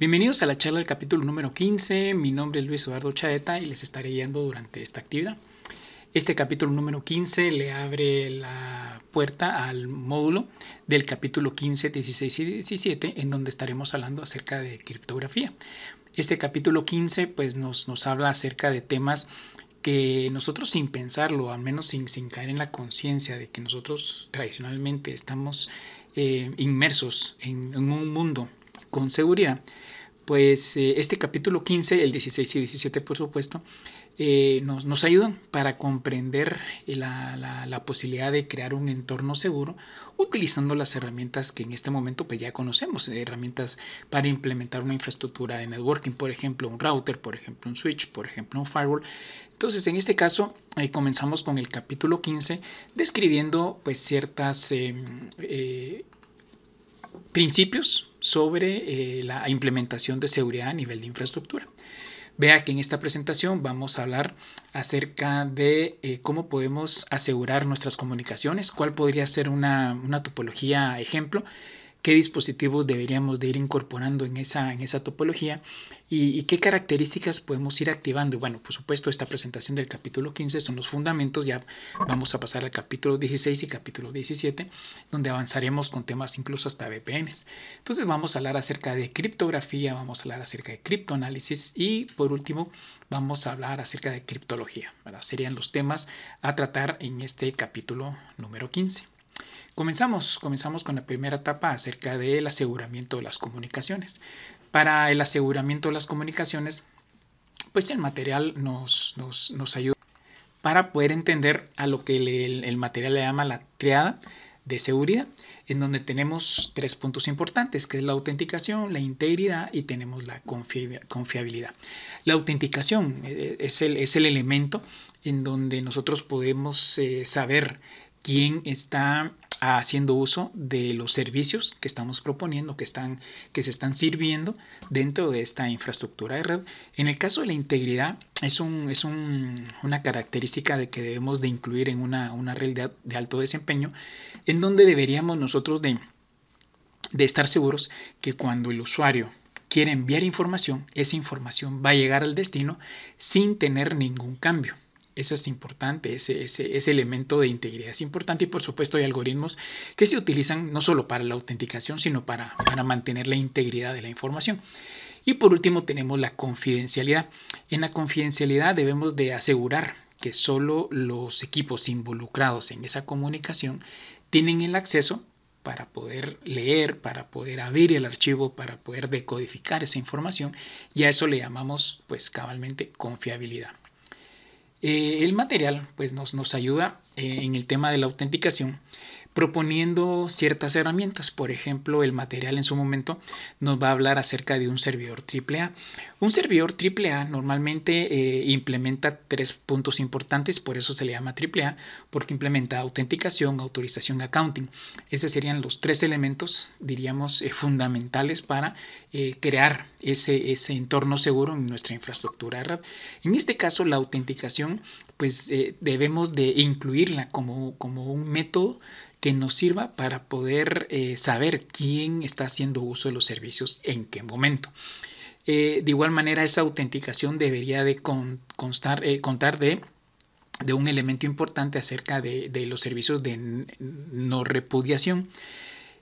Bienvenidos a la charla del capítulo número 15. Mi nombre es Luis Eduardo Chaeta y les estaré guiando durante esta actividad. Este capítulo número 15 le abre la puerta al módulo del capítulo 15, 16 y 17 en donde estaremos hablando acerca de criptografía. Este capítulo 15 pues nos, habla acerca de temas que nosotros sin pensarlo, al menos sin, caer en la conciencia de que nosotros tradicionalmente estamos eh, inmersos en un mundo con seguridad, pues eh, este capítulo 15, el 16 y 17 por supuesto, eh, nos, ayudan para comprender eh, la, posibilidad de crear un entorno seguro utilizando las herramientas que en este momento pues, ya conocemos, herramientas para implementar una infraestructura de networking, por ejemplo, un router, por ejemplo, un switch, por ejemplo, un firewall. Entonces, en este caso, comenzamos con el capítulo 15 describiendo pues ciertas... Em, principios sobre eh, la implementación de seguridad a nivel de infraestructura. Vea que en esta presentación vamos a hablar acerca de eh, cómo podemos asegurar nuestras comunicaciones, cuál podría ser una topología ejemplo qué dispositivos deberíamos de ir incorporando en esa, en esa topología y, qué características podemos ir activando. Bueno, por supuesto, esta presentación del capítulo 15 son los fundamentos, ya vamos a pasar al capítulo 16 y capítulo 17, donde avanzaremos con temas incluso hasta VPNs. Entonces vamos a hablar acerca de criptografía, vamos a hablar acerca de criptoanálisis y por último vamos a hablar acerca de criptología. Serían los temas a tratar en este capítulo número 15. Comenzamos, comenzamos con la primera etapa acerca del aseguramiento de las comunicaciones. Para el aseguramiento de las comunicaciones, pues el material nos, nos, nos ayuda para poder entender a lo que el, el material le llama la triada de seguridad, en donde tenemos tres puntos importantes, que es la autenticación, la integridad y tenemos la confiabilidad. La autenticación eh, eh, es el, es el elemento en donde nosotros podemos eh, saber quién está haciendo uso de los servicios que estamos proponiendo, que, están, que se están sirviendo dentro de esta infraestructura de red. En el caso de la integridad, es, un, es una característica de que debemos de incluir en una, una de, de alto desempeño, en donde deberíamos nosotros de, de estar seguros que cuando el usuario quiere enviar información, esa información va a llegar al destino sin tener ningún cambio. Ese es importante, ese, elemento de integridad es importante y por supuesto hay algoritmos que se utilizan no solo para la autenticación, sino para, para mantener la integridad de la información. Y por último tenemos la confidencialidad. En la confidencialidad debemos de asegurar que solo los equipos involucrados en esa comunicación tienen el acceso para poder leer, para poder abrir el archivo, para poder decodificar esa información y a eso le llamamos pues cabalmente confiabilidad. Eh, el material pues, nos, ayuda eh, en el tema de la autenticación proponiendo ciertas herramientas. Por ejemplo, el material en su momento nos va a hablar acerca de un servidor AAA. Un servidor AAA normalmente eh, implementa tres puntos importantes, por eso se le llama AAA, porque implementa autenticación, autorización, accounting. Esos serían los tres elementos, diríamos, eh, fundamentales para eh, crear ese, entorno seguro en nuestra infraestructura En este caso, la autenticación, pues debemos de incluirla como, como un método que nos sirva para poder eh, saber quién está haciendo uso de los servicios en qué momento. Eh, de igual manera, esa autenticación debería de constar, eh, contar de, de, un elemento importante acerca de, los servicios de no repudiación.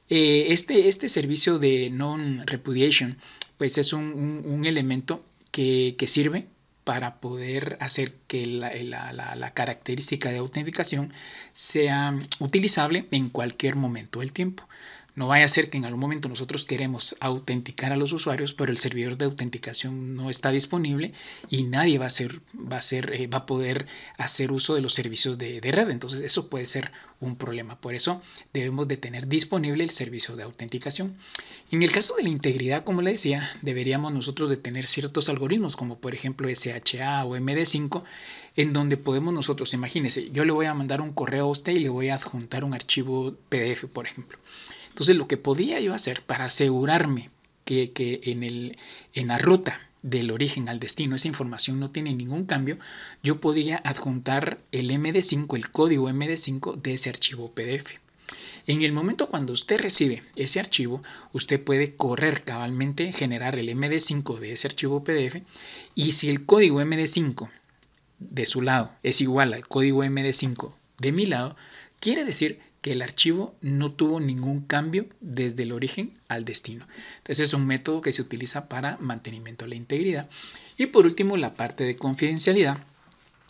Este, este, servicio de non repudiation pues es un, elemento que sirve para poder hacer que la, eh, característica de autenticación sea mm, utilizable en cualquier momento del tiempo. No vaya a ser que en algún momento nosotros queremos autenticar a los usuarios, pero el servidor de autenticación no está disponible y nadie va a, va a, eh, va a poder hacer uso de los servicios de, de red. Entonces eso puede ser un problema. Por eso debemos de tener disponible el servicio de autenticación. En el caso de la integridad, como le decía, deberíamos nosotros de tener ciertos algoritmos, como por ejemplo SHA o MD5, en donde podemos nosotros, imagínense, yo le voy a mandar un correo a usted y le voy a adjuntar un archivo PDF, por ejemplo. Entonces lo que podía yo hacer para asegurarme que, en, el, en la ruta del origen al destino, esa información no tiene ningún cambio, yo podría adjuntar el MD5, el código MD5 de ese archivo PDF. En el momento cuando usted recibe ese archivo, usted puede correr cabalmente, generar el MD5 de ese archivo PDF y si el código MD5 de su lado es igual al código MD5 de mi lado, quiere decir el archivo no tuvo ningún cambio desde el origen al destino. Entonces es un método que se utiliza para mantenimiento de la integridad. Y por último, la parte de confidencialidad.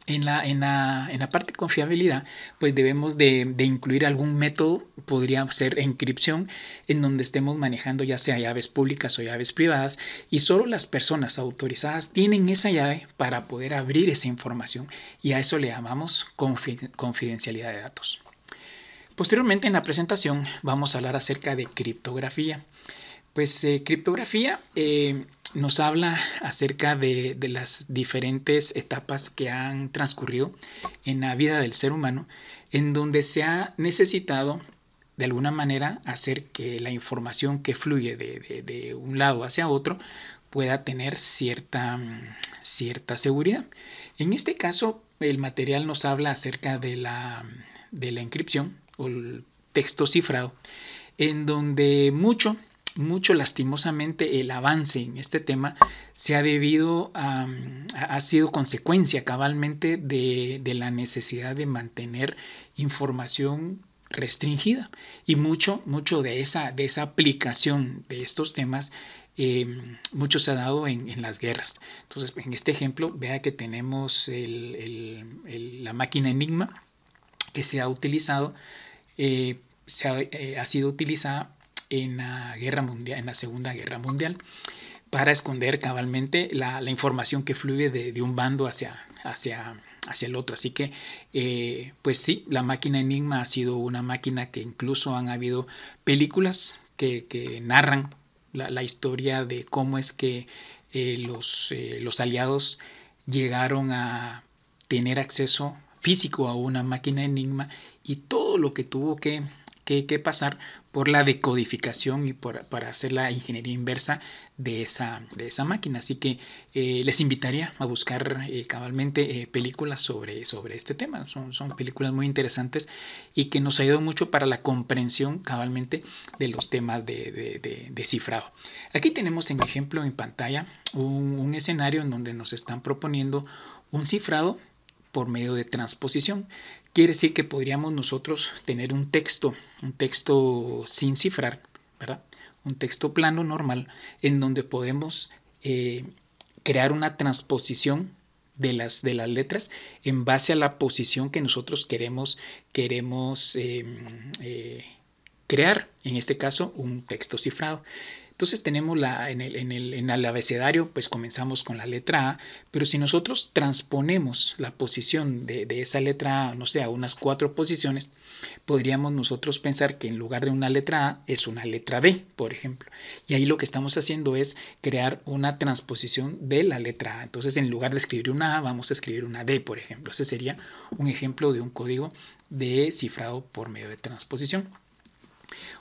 En la, parte de confiabilidad, pues debemos de, incluir algún método, podría ser encripción, en donde estemos manejando ya sea llaves públicas o llaves privadas, y solo las personas autorizadas tienen esa llave para poder abrir esa información, y a eso le llamamos confidencialidad de datos. Posteriormente en la presentación vamos a hablar acerca de criptografía. Pues eh, criptografía eh, nos habla acerca de, las diferentes etapas que han transcurrido en la vida del ser humano, en donde se ha necesitado de alguna manera hacer que la información que fluye de, un lado hacia otro pueda tener cierta, cierta seguridad. En este caso, el material nos habla acerca de la, de la inscripción o el texto cifrado, en donde mucho, mucho lastimosamente el avance en este tema se ha debido a, ha sido consecuencia cabalmente de, la necesidad de mantener información restringida y mucho, mucho de esa, de esa aplicación de estos temas em, mucho se ha dado en, las guerras. Entonces, en este ejemplo, vea que tenemos la máquina Enigma que se ha utilizado eh, se eh, ha, sido utilizada en la, guerra mundial, en la Segunda Guerra Mundial para esconder cabalmente la, información que fluye de, un bando hacia, hacia, hacia el otro. Así que, eh, pues sí, la máquina Enigma ha sido una máquina que incluso han habido películas que, narran la, historia de cómo es que los, los aliados llegaron a tener acceso físico a una máquina Enigma y todo lo que tuvo que, pasar por la decodificación y para hacer la ingeniería inversa de esa, de esa máquina. Así que eh, les invitaría a buscar eh, cabalmente eh, películas sobre, sobre este tema. Son, son películas muy interesantes y que nos ayudan mucho para la comprensión cabalmente de los temas de, cifrado. Aquí tenemos en ejemplo en pantalla un escenario en donde nos están proponiendo un cifrado por medio de transposición. Quiere decir que podríamos nosotros tener un texto, un texto sin cifrar, ¿verdad? Un texto plano normal en donde podemos eh, crear una transposición de las, de las letras en base a la posición que nosotros queremos, queremos em, eh, crear, en este caso un texto cifrado. Entonces tenemos la, en, el, en, el, en el abecedario, pues comenzamos con la letra A, pero si nosotros transponemos la posición de, de esa letra A, no sé, a unas cuatro posiciones, podríamos nosotros pensar que en lugar de una letra A es una letra D, por ejemplo. Y ahí lo que estamos haciendo es crear una transposición de la letra A. Entonces, en lugar de escribir una A, vamos a escribir una D, por ejemplo. Ese sería un ejemplo de un código de cifrado por medio de transposición.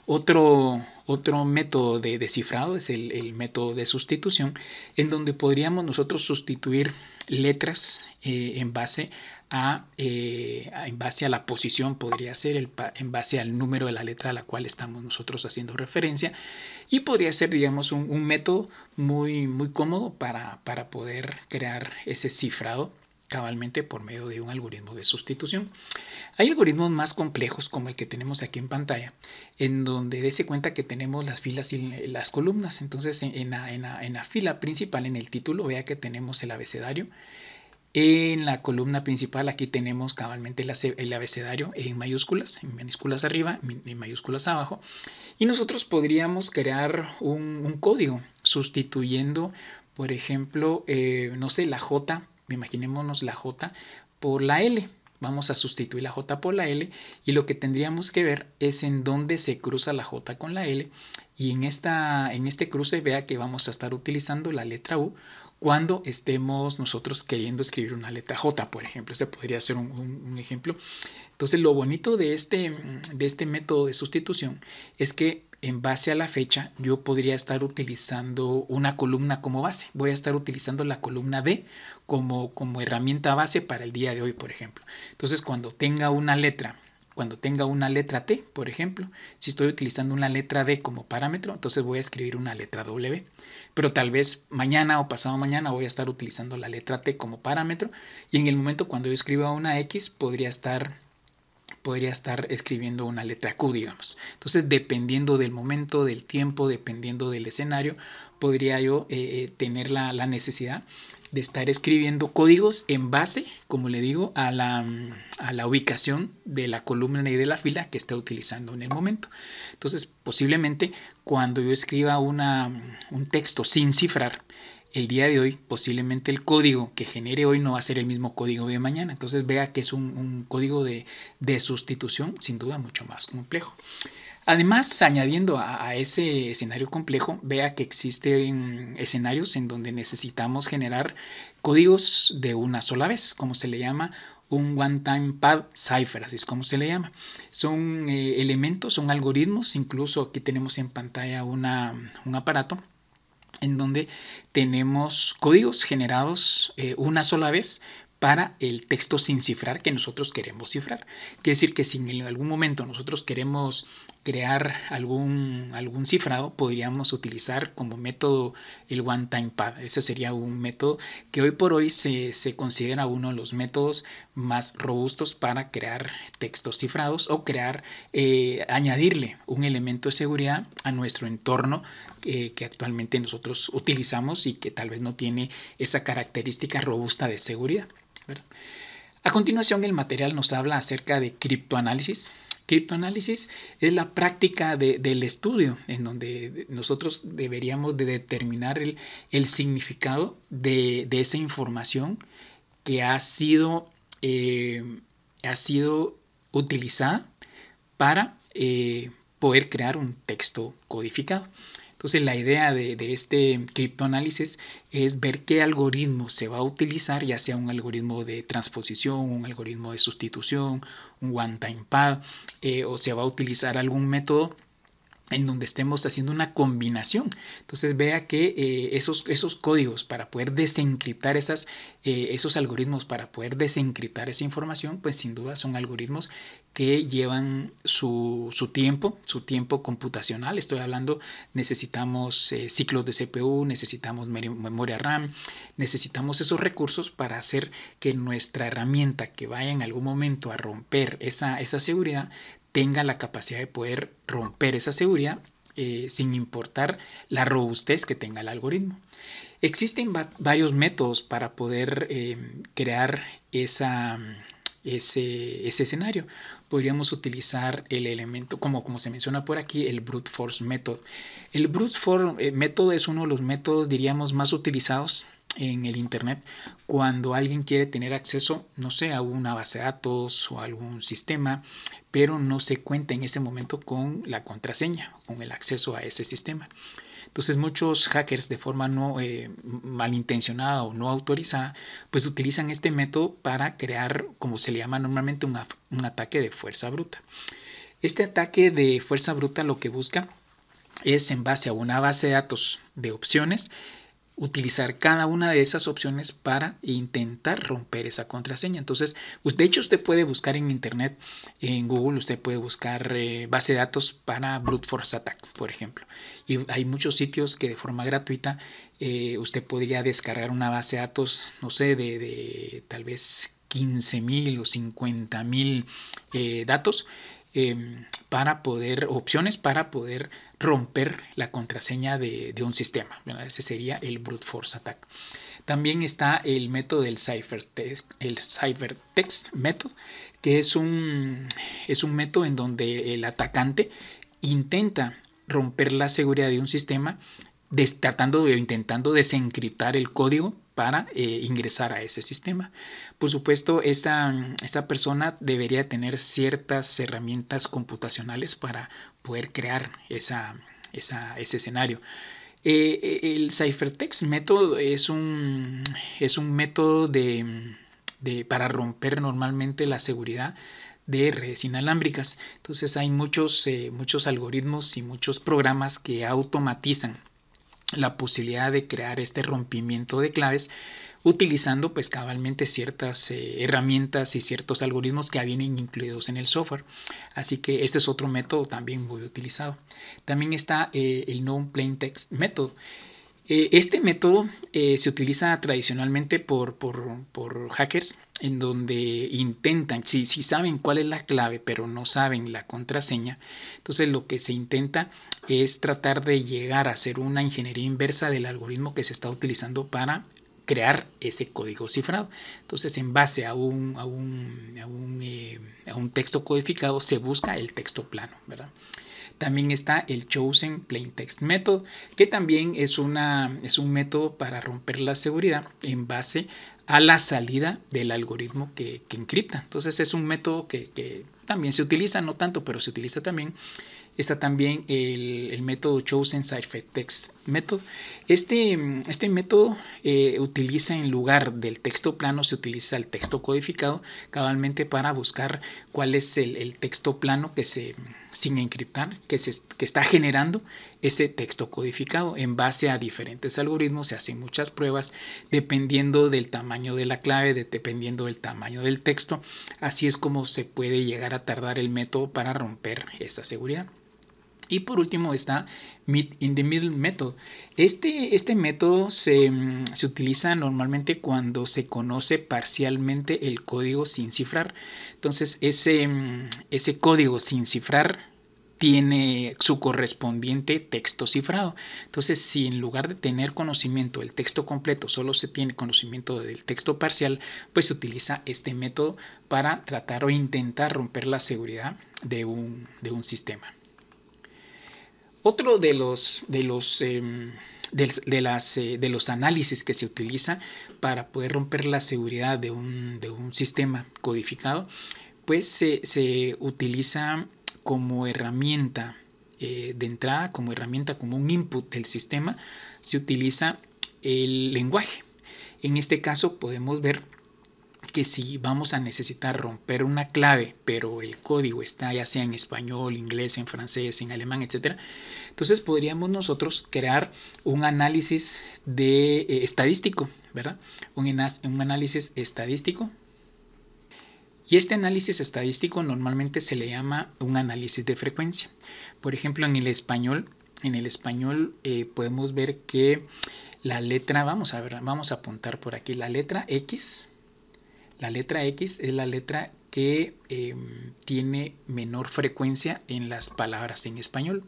Otro, otro método de descifrado es el, método de sustitución, en donde podríamos nosotros sustituir letras eh, en, base a, eh, en base a la posición, podría ser el, en base al número de la letra a la cual estamos nosotros haciendo referencia, y podría ser, digamos, un, método muy, muy cómodo para poder crear ese cifrado cabalmente por medio de un algoritmo de sustitución. Hay algoritmos más complejos como el que tenemos aquí en pantalla, en donde dése cuenta que tenemos las filas y las columnas. Entonces, en la, fila principal, en el título, vea que tenemos el abecedario. En la columna principal aquí tenemos cabalmente el abecedario en mayúsculas, en minúsculas arriba, en mayúsculas abajo. Y nosotros podríamos crear un, código sustituyendo, por ejemplo, eh, no sé, la J imaginémonos la J por la L. Vamos a sustituir la J por la L y lo que tendríamos que ver es en dónde se cruza la J con la L y en, esta, en este cruce vea que vamos a estar utilizando la letra U cuando estemos nosotros queriendo escribir una letra J, por ejemplo. Se podría ser un, ejemplo. Entonces, lo bonito de este, de este método de sustitución es que en base a la fecha, yo podría estar utilizando una columna como base. Voy a estar utilizando la columna D como, como herramienta base para el día de hoy, por ejemplo. Entonces, cuando tenga una letra, cuando tenga una letra T, por ejemplo, si estoy utilizando una letra D como parámetro, entonces voy a escribir una letra W. Pero tal vez mañana o pasado mañana voy a estar utilizando la letra T como parámetro y en el momento cuando yo escriba una X podría estar podría estar escribiendo una letra Q, digamos. Entonces, dependiendo del momento, del tiempo, dependiendo del escenario, podría yo eh, eh, tener la, necesidad de estar escribiendo códigos en base, como le digo, a la, ubicación de la columna y de la fila que está utilizando en el momento. Entonces, posiblemente cuando yo escriba un texto sin cifrar, el día de hoy, posiblemente el código que genere hoy no va a ser el mismo código de mañana. Entonces vea que es un, código de, sustitución, sin duda, mucho más complejo. Además, añadiendo a, ese escenario complejo, vea que existen escenarios en donde necesitamos generar códigos de una sola vez, como se le llama un one-time pad cipher, así es como se le llama. Son eh, elementos, son algoritmos, incluso aquí tenemos en pantalla un aparato en donde tenemos códigos generados eh, una sola vez para el texto sin cifrar que nosotros queremos cifrar. Quiere decir que si en algún momento nosotros queremos crear algún, algún cifrado, podríamos utilizar como método el One Time Pad. Ese sería un método que hoy por hoy se, considera uno de los métodos más robustos para crear textos cifrados o crear, eh, añadirle un elemento de seguridad a nuestro entorno eh, que actualmente nosotros utilizamos y que tal vez no tiene esa característica robusta de seguridad. A continuación, el material nos habla acerca de criptoanálisis. Criptoanálisis es la práctica del estudio en donde nosotros deberíamos de determinar el, significado de, esa información que ha sido, eh, ha sido utilizada para eh, poder crear un texto codificado. Entonces la idea de, este criptoanálisis es ver qué algoritmo se va a utilizar, ya sea un algoritmo de transposición, un algoritmo de sustitución, un one-time pad, eh, o se va a utilizar algún método en donde estemos haciendo una combinación. Entonces vea que eh, esos, esos, códigos para poder desencriptar esas, eh, esos algoritmos, para poder desencriptar esa información, pues sin duda son algoritmos que llevan su, tiempo, su tiempo computacional. Estoy hablando, necesitamos eh, ciclos de CPU, necesitamos memoria RAM, necesitamos esos recursos para hacer que nuestra herramienta que vaya en algún momento a romper esa, esa seguridad tenga la capacidad de poder romper esa seguridad eh, sin importar la robustez que tenga el algoritmo. Existen varios métodos para poder em, crear esa, ese, escenario. Podríamos utilizar el elemento, como, como se menciona por aquí, el brute force method. El brute force eh, método es uno de los métodos, diríamos, más utilizados en el Internet cuando alguien quiere tener acceso, no sé, a una base de datos o algún sistema, pero no se cuenta en ese momento con la contraseña, con el acceso a ese sistema. Entonces muchos hackers de forma no eh, malintencionada o no autorizada, pues utilizan este método para crear, como se le llama normalmente, un, un ataque de fuerza bruta. Este ataque de fuerza bruta lo que busca es en base a una base de datos de opciones, utilizar cada una de esas opciones para intentar romper esa contraseña. Entonces, pues de hecho usted puede buscar en Internet, en Google, usted puede buscar eh, base de datos para Brute Force Attack, por ejemplo. Y hay muchos sitios que de forma gratuita eh, usted podría descargar una base de datos, no sé, de, tal vez 15 mil o 50 mil eh, datos. Em, para poder, opciones para poder romper la contraseña de, un sistema. Ese sería el brute force attack. También está el método del ciphertext, el method, que es un, es un método en donde el atacante intenta romper la seguridad de un sistema tratando o intentando desencriptar el código para eh, ingresar a ese sistema. Por supuesto, esa, persona debería tener ciertas herramientas computacionales para poder crear esa, ese escenario. Eh, eh, el ciphertext método es un, es un método para romper normalmente la seguridad de redes inalámbricas. Entonces hay muchos, muchos algoritmos y muchos programas que automatizan la posibilidad de crear este rompimiento de claves utilizando pues cabalmente ciertas eh, herramientas y ciertos algoritmos que vienen incluidos en el software. Así que este es otro método también muy utilizado. También está eh, el known plain text método eh, este método se utiliza tradicionalmente por, por hackers en donde intentan, si, si saben cuál es la clave, pero no saben la contraseña, entonces lo que se intenta es tratar de llegar a hacer una ingeniería inversa del algoritmo que se está utilizando para crear ese código cifrado. Entonces, en base a un, eh, un, texto codificado, se busca el texto plano, ¿verdad? También está el Chosen Plaintext Method, que también es, una, es un método para romper la seguridad en base a la salida del algoritmo que, que encripta. Entonces es un método que, que, también se utiliza, no tanto, pero se utiliza también. Está también el, método Chosen Ciphertext método. Este, este método eh, utiliza en lugar del texto plano, se utiliza el texto codificado cabalmente para buscar cuál es el, texto plano que se, sin encriptar, que, se, está generando ese texto codificado. En base a diferentes algoritmos se hacen muchas pruebas dependiendo del tamaño de la clave, dependiendo del tamaño del texto. Así es como se puede llegar a tardar el método para romper esa seguridad. Y por último está Meet in the Middle Method. Este, este método se, mm, utiliza normalmente cuando se conoce parcialmente el código sin cifrar. Entonces ese, mm, ese código sin cifrar tiene su correspondiente texto cifrado. Entonces, si en lugar de tener conocimiento del texto completo, solo se tiene conocimiento del texto parcial, pues se utiliza este método para tratar o intentar romper la seguridad de un sistema. Otro de los, de los, em, las, eh, de los análisis que se utiliza para poder romper la seguridad de un, sistema codificado, pues se, utiliza como herramienta eh, de entrada, como herramienta, como un input del sistema, se utiliza el lenguaje. En este caso podemos ver que si vamos a necesitar romper una clave, pero el código está ya sea en español, inglés, en francés, en alemán, etc., entonces podríamos nosotros crear un análisis de, eh, estadístico, ¿verdad? Un, análisis estadístico. Y este análisis estadístico normalmente se le llama un análisis de frecuencia. Por ejemplo, en el español, en el español eh, podemos ver que la letra, vamos a ver, vamos a apuntar por aquí, la letra X la letra X es la letra que em, tiene menor frecuencia en las palabras en español.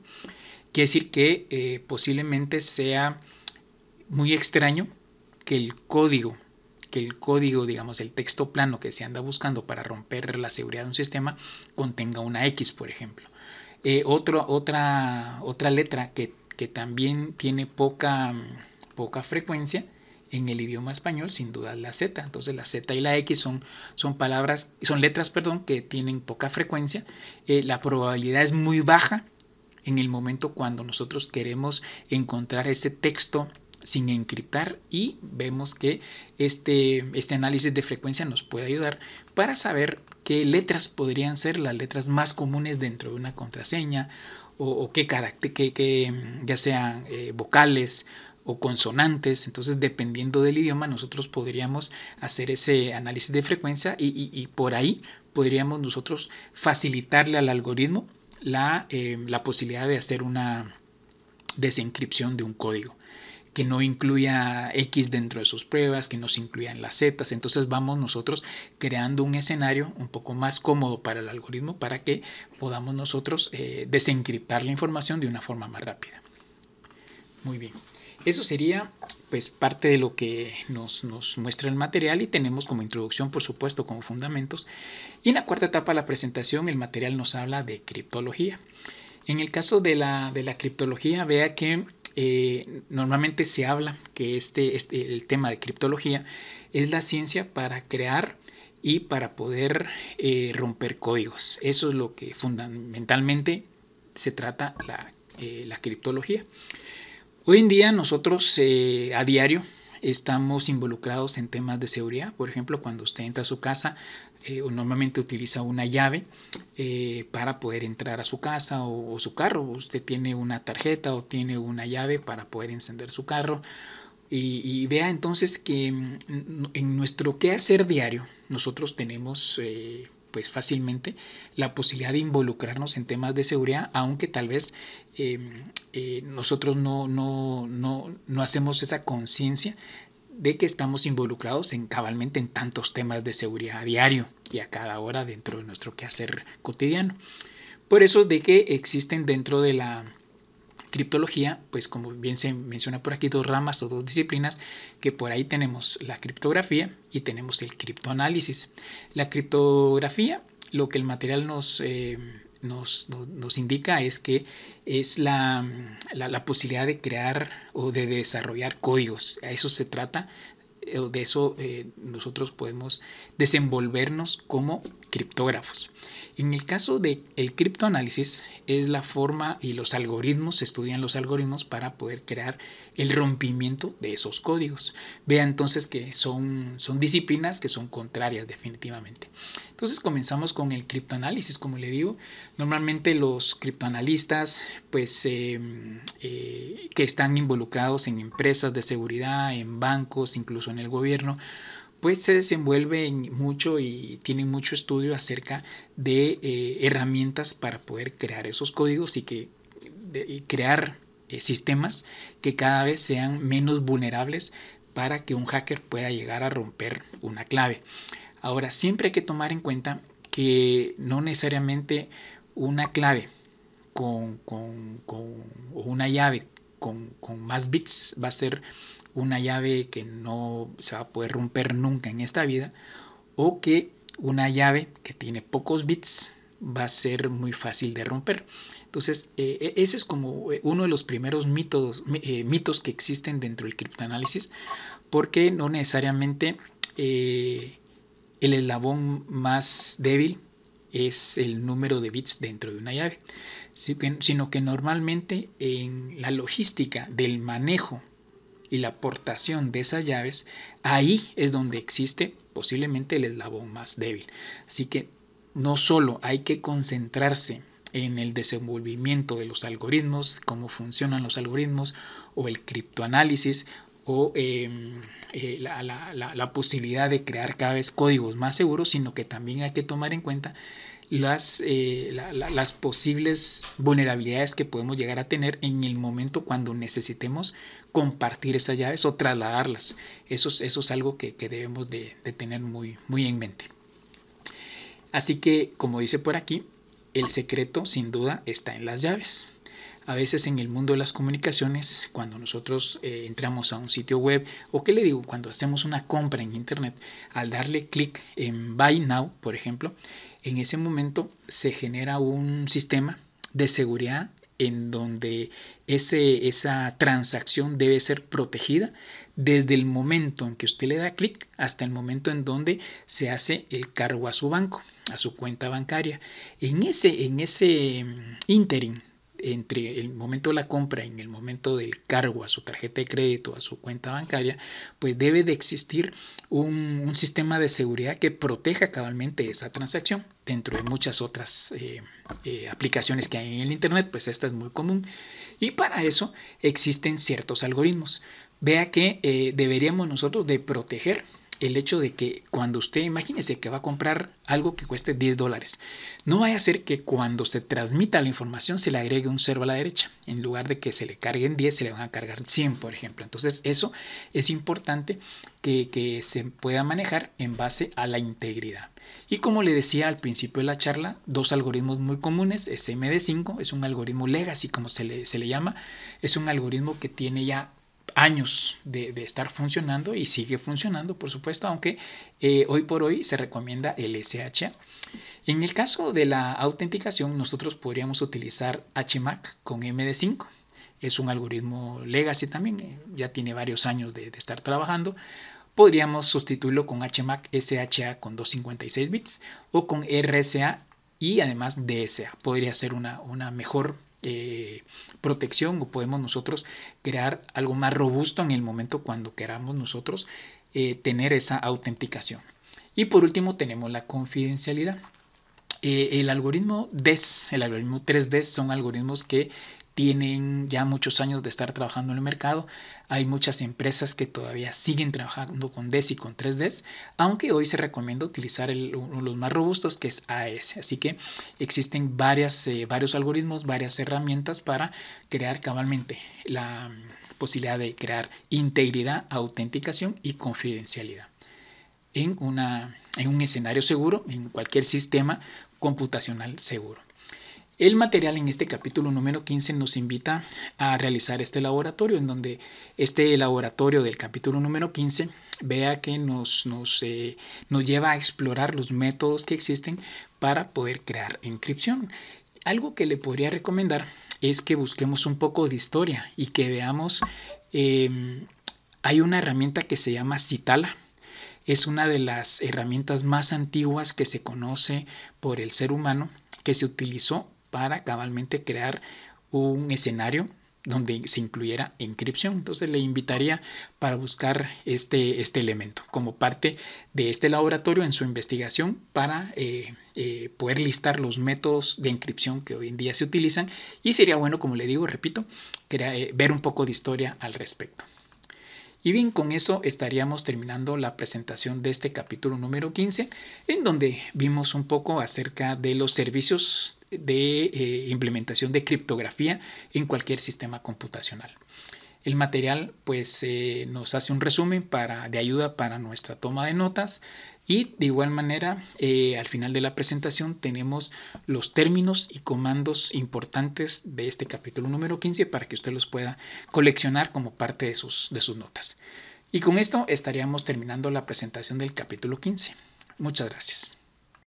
Quiere decir que eh, posiblemente sea muy extraño que el código, que el código, digamos, el texto plano que se anda buscando para romper la seguridad de un sistema contenga una X, por ejemplo. Eh, otra, otra letra que, también tiene poca, poca frecuencia en el idioma español, sin duda la Z. Entonces la Z y la X son, son palabras, son letras, perdón, que tienen poca frecuencia. Eh, la probabilidad es muy baja en el momento cuando nosotros queremos encontrar ese texto sin encriptar y vemos que este, este análisis de frecuencia nos puede ayudar para saber qué letras podrían ser las letras más comunes dentro de una contraseña o, qué carácter, que, ya sean eh, vocales o consonantes. Entonces, dependiendo del idioma, nosotros podríamos hacer ese análisis de frecuencia y, por ahí podríamos nosotros facilitarle al algoritmo eh, la, posibilidad de hacer una desencripción de un código que no incluya X dentro de sus pruebas, que no se incluyan las Z. Entonces vamos nosotros creando un escenario un poco más cómodo para el algoritmo para que podamos nosotros eh, desencriptar la información de una forma más rápida. Muy bien. Eso sería pues parte de lo que nos, muestra el material y tenemos como introducción, por supuesto, como fundamentos. Y en la cuarta etapa de la presentación, el material nos habla de criptología. En el caso de la, criptología, vea que eh, normalmente se habla que este, este, el tema de criptología es la ciencia para crear y para poder eh, romper códigos. Eso es lo que fundamentalmente se trata la, eh, la criptología. Hoy en día nosotros eh, a diario estamos involucrados en temas de seguridad. Por ejemplo, cuando usted entra a su casa, eh, o normalmente utiliza una llave eh, para poder entrar a su casa o, su carro. Usted tiene una tarjeta o tiene una llave para poder encender su carro. Y, vea entonces que mm, en nuestro quehacer diario nosotros tenemos pues fácilmente la posibilidad de involucrarnos en temas de seguridad, aunque tal vez Em, eh, nosotros no, no, no, no hacemos esa conciencia de que estamos involucrados en cabalmente en tantos temas de seguridad a diario y a cada hora dentro de nuestro quehacer cotidiano. Por eso de que existen dentro de la criptología, pues como bien se menciona por aquí, dos ramas o dos disciplinas, que por ahí tenemos la criptografía y tenemos el criptoanálisis. La criptografía, lo que el material nos, eh, nos, nos, indica es que es la, la, posibilidad de crear o de desarrollar códigos. A eso se trata, eh, de eso eh, nosotros podemos desenvolvernos como criptógrafos. En el caso de el criptoanálisis es la forma y los algoritmos, se estudian los algoritmos para poder crear el rompimiento de esos códigos. Vea entonces que son, son disciplinas que son contrarias definitivamente. Entonces comenzamos con el criptoanálisis, como le digo. Normalmente los criptoanalistas pues, em, eh, que están involucrados en empresas de seguridad, en bancos, incluso en el gobierno, pues se desenvuelven mucho y tienen mucho estudio acerca de eh, herramientas para poder crear esos códigos y que crear eh, sistemas que cada vez sean menos vulnerables para que un hacker pueda llegar a romper una clave. Ahora, siempre hay que tomar en cuenta que no necesariamente una clave con, o una llave con, con, más bits va a ser una llave que no se va a poder romper nunca en esta vida o que una llave que tiene pocos bits va a ser muy fácil de romper. Entonces, eh, e, ese es como eh, uno de los primeros mitos, eh, mitos que existen dentro del criptoanálisis, porque no necesariamente el eslabón más débil es el número de bits dentro de una llave, sino que normalmente en la logística del manejo y la aportación de esas llaves, ahí es donde existe posiblemente el eslabón más débil. Así que no solo hay que concentrarse en el desenvolvimiento de los algoritmos, cómo funcionan los algoritmos, o el criptoanálisis, o em, eh, la, la posibilidad de crear cada vez códigos más seguros, sino que también hay que tomar en cuenta las, eh, las posibles vulnerabilidades que podemos llegar a tener en el momento cuando necesitemos compartir esas llaves o trasladarlas. Eso, eso es algo que, debemos de, tener muy, muy en mente. Así que, como dice por aquí, el secreto sin duda está en las llaves. A veces en el mundo de las comunicaciones, cuando nosotros eh, entramos a un sitio web, o qué le digo, cuando hacemos una compra en Internet, al darle clic en Buy Now, por ejemplo, en ese momento se genera un sistema de seguridad en donde ese, esa transacción debe ser protegida desde el momento en que usted le da clic hasta el momento en donde se hace el cargo a su banco, a su cuenta bancaria. En ese, en ese interim mm, entre el momento de la compra y en el momento del cargo a su tarjeta de crédito, a su cuenta bancaria, pues debe de existir un, sistema de seguridad que proteja cabalmente esa transacción. Dentro de muchas otras eh, eh, aplicaciones que hay en el Internet, pues esta es muy común. Y para eso existen ciertos algoritmos. Vea que eh, deberíamos nosotros de proteger el hecho de que cuando usted, imagínese que va a comprar algo que cueste 10 dólares, no vaya a ser que cuando se transmita la información se le agregue un cero a la derecha. En lugar de que se le carguen 10, se le van a cargar 100, por ejemplo. Entonces, eso es importante que, se pueda manejar en base a la integridad. Y como le decía al principio de la charla, dos algoritmos muy comunes, SMD5 es un algoritmo legacy como se le llama, es un algoritmo que tiene ya años de, estar funcionando y sigue funcionando, por supuesto, aunque eh, hoy por hoy se recomienda el SHA. En el caso de la autenticación, nosotros podríamos utilizar HMAC con MD5. Es un algoritmo legacy también, eh, ya tiene varios años de, estar trabajando. Podríamos sustituirlo con HMAC SHA con 256 bits o con RSA y además DSA. Podría ser una, una mejor eh, protección o podemos nosotros crear algo más robusto en el momento cuando queramos nosotros eh, tener esa autenticación. Y por último tenemos la confidencialidad. Eh, el algoritmo DES, el algoritmo 3D e son algoritmos que tienen ya muchos años de estar trabajando en el mercado. Hay muchas empresas que todavía siguen trabajando con DES y con 3Ds, aunque hoy se recomienda utilizar uno de los más robustos que es AES. Así que existen eh, varios algoritmos, varias herramientas para crear cabalmente la mm, posibilidad de crear integridad, autenticación y confidencialidad. en un escenario seguro, en cualquier sistema computacional seguro. El material en este capítulo número 15 nos invita a realizar este laboratorio, en donde este laboratorio del capítulo número 15 vea que nos, eh, nos, lleva a explorar los métodos que existen para poder crear inscripción. Algo que le podría recomendar es que busquemos un poco de historia y que veamos, em, hay una herramienta que se llama Citala, es una de las herramientas más antiguas que se conoce por el ser humano que se utilizó para cabalmente crear un escenario donde se incluyera encripción. Entonces le invitaría para buscar este, este elemento como parte de este laboratorio en su investigación para eh, eh, poder listar los métodos de encripción que hoy en día se utilizan y sería bueno, como le digo, repito, eh, ver un poco de historia al respecto. Y bien, con eso estaríamos terminando la presentación de este capítulo número 15, en donde vimos un poco acerca de los servicios de eh, implementación de criptografía en cualquier sistema computacional. El material pues eh, nos hace un resumen para, de ayuda para nuestra toma de notas, y de igual manera, eh, al final de la presentación tenemos los términos y comandos importantes de este capítulo número 15 para que usted los pueda coleccionar como parte de sus, de sus notas. Y con esto estaríamos terminando la presentación del capítulo 15. Muchas gracias.